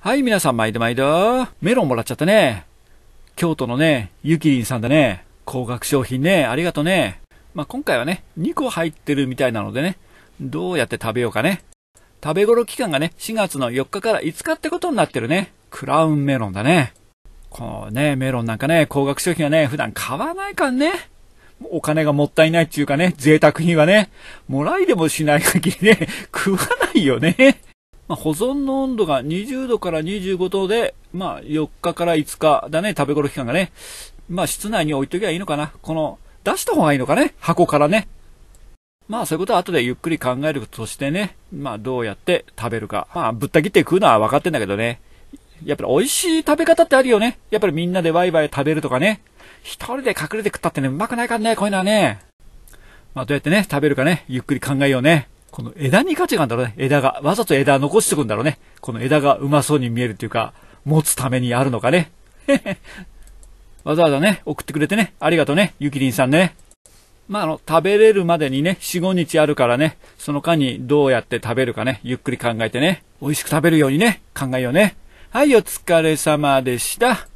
はい、皆さん、毎度毎度。メロンもらっちゃったね。京都のね、ゆきりんさんだね。高額商品ね、ありがとね。まあ、今回はね、2個入ってるみたいなのでね、どうやって食べようかね。食べ頃期間がね、4月の4日から5日ってことになってるね。クラウンメロンだね。このね、メロンなんかね、高額商品はね、普段買わないかんね。お金がもったいないっていうかね、贅沢品はね、もらいでもしない限りね、食わないよね。まあ、保存の温度が20度から25度で、まあ、4日から5日だね、食べ頃期間がね。まあ、室内に置いときゃいいのかな。この、出した方がいいのかね、箱からね。まあそういうことは後でゆっくり考えるとしてね、まあどうやって食べるか。まあぶった切って食うのは分かってんだけどね。やっぱり美味しい食べ方ってあるよね。やっぱりみんなでワイワイ食べるとかね。一人で隠れて食ったってね、うまくないからね、こういうのはね。まあどうやってね、食べるかね、ゆっくり考えようね。この枝に価値があるんだろうね。枝が。わざと枝残しておくんだろうね。この枝がうまそうに見えるっていうか、持つためにあるのかね。わざわざね、送ってくれてね。ありがとうね。ゆきりんさんね。まあ、あの、食べれるまでにね、4、5日あるからね、その間にどうやって食べるかね、ゆっくり考えてね、美味しく食べるようにね、考えようね。はい、お疲れ様でした。